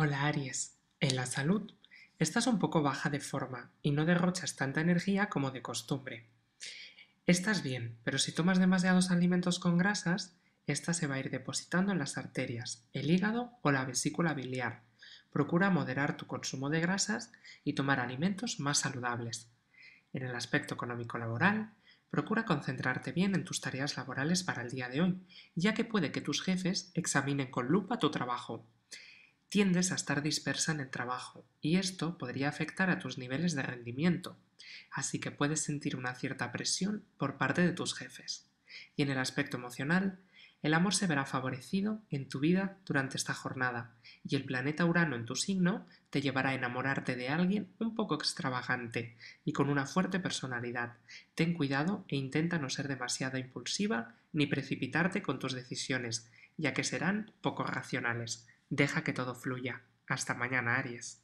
Hola Aries, en la salud. Estás un poco baja de forma y no derrochas tanta energía como de costumbre. Estás bien, pero si tomas demasiados alimentos con grasas, esta se va a ir depositando en las arterias, el hígado o la vesícula biliar. Procura moderar tu consumo de grasas y tomar alimentos más saludables. En el aspecto económico laboral, procura concentrarte bien en tus tareas laborales para el día de hoy, ya que puede que tus jefes examinen con lupa tu trabajo tiendes a estar dispersa en el trabajo y esto podría afectar a tus niveles de rendimiento, así que puedes sentir una cierta presión por parte de tus jefes. Y en el aspecto emocional, el amor se verá favorecido en tu vida durante esta jornada y el planeta Urano en tu signo te llevará a enamorarte de alguien un poco extravagante y con una fuerte personalidad. Ten cuidado e intenta no ser demasiado impulsiva ni precipitarte con tus decisiones, ya que serán poco racionales. Deja que todo fluya. Hasta mañana, Aries.